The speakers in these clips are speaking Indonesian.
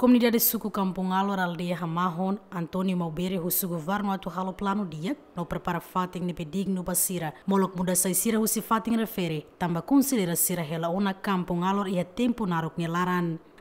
Comunidade suku Kampung Alor Aldeia Ramahon, Antônio Maubere e Suco Varno atu halo plano dia, no prepara fating ne pedigno basira, molok muda sai sira husi fating refere, tamba considera sira hela ona kampung Alor ia tempo narok ne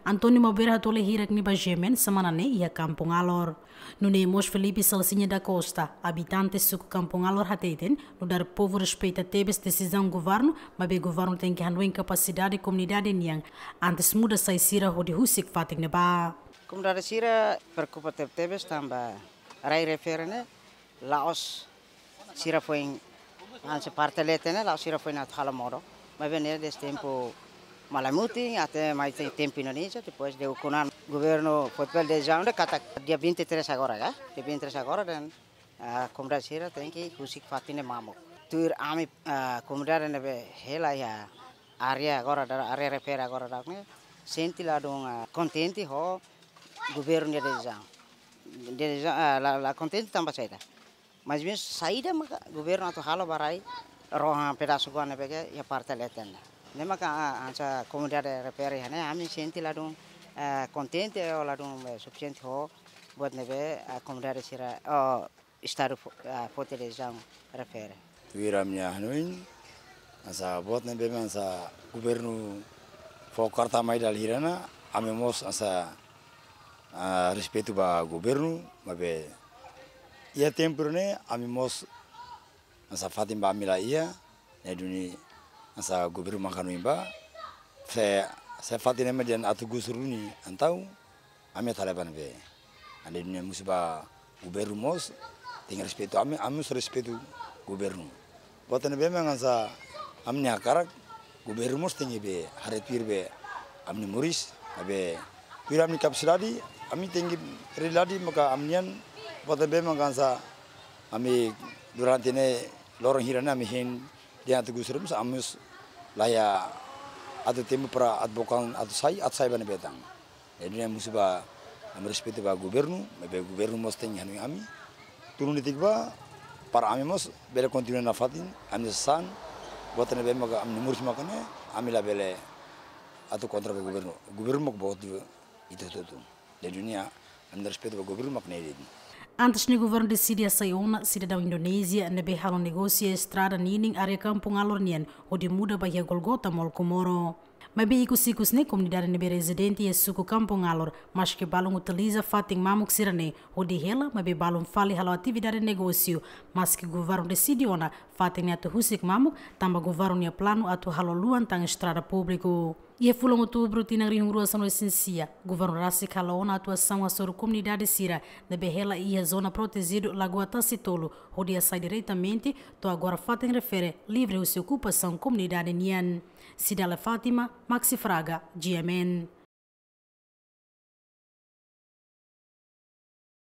Antônio Malbeira tole hirak ni semana semanane ia Kampung Alor. Nune mos Felipe Salsinha da Costa, habitante suco Kampung Alor hateiten, no dar povo respeita tebes decisão governo, mas governo tem que anuar incapacidade e comunidade niang. Antes muda sai sira ho de husik fatik neba. Comunidade sira preocupa tebe tebes tamba rai referene Laos sira foi anse parte lete Laos sira foi na Thalamoro, mas vem des tempo Malamuti, até mais tem tempo nisso, depois de Ucunan, o governo foi para dezembro, dia 23 agora, né? dia 23 agora, né? a comunidade Sira tem que conseguir fazer mamu. Tuir ami ah, comunidade nebe hela ya area agora da área refera agora da né? Senti lá dong ah, contente ho governo de dezembro. De ah, la, la contente também saída. Mas mesmo saída, governo atu halo barai, rohan pedaço gua pega e a parte letenda nema ka ansa ah, ah, komunidade repere hane ami senti ladung eh, contente o ladung eh, suficiente ho buat nebe eh, komunidade sira o estado fortalezão repere viram nya hanoin ansa buat nebe ansa governo fokarta mai dal hirana ame mos ansa respetu ba governo mabe ia tempo ne mos ansa fatim ba mila ia ne dunia asa gubernur makanu imba fe se fatine meden atu gusuruni antau ame taleban be ande dunia musiba goberu mos ting respetu ame amus respetu gubernur. boten be mengan sa amnya karak goberu mos tingi be hare be amni muris abe pir amni kapsiladi ami tingi riladi maka amnian boten be mengan sa ami durante ne lorong hirana mihin dia ati gusrum sa amus laya ati timu pra at bokan ati sai at sai bani betang edine ba am respecte ba gubernu, me be governu mos ten hanu ami turun di ba para ami mos bele kontinu nafatin fatin ami san botane be maga am nimurch makane ami la bele atau kontra be gubernu. Gubernu mok bot itu itu tuh Jadi dunia am respect ba gubernur mak edine Antes no governo da Síria saiu na cidadão Indonésia na beharam negócio estrada nining área campung alornian, onde muda bahia Golgota Molkomoro. Mabi ikus-ikus ne comunidade ne residente e suku kampung alor, mas que balon utiliza fatem mamuk sirane, o de hela, mabi balon fale halo atividade negócio, mas que governo decidiona fatem ne atu husik mamuk, tamba governo ne plano atu halo luan tang estrada público. E fulo em outubro tina rinho rua são licencia. Governo Rassi Calaona atuação a sobre comunidade Sira, da Berrela e a zona protegida Lagoa Tacitolo, onde a sai diretamente, to agora fatem refere livre o seu ocupação comunidade Nian. sidale Fátima, ماكسي فراغا جي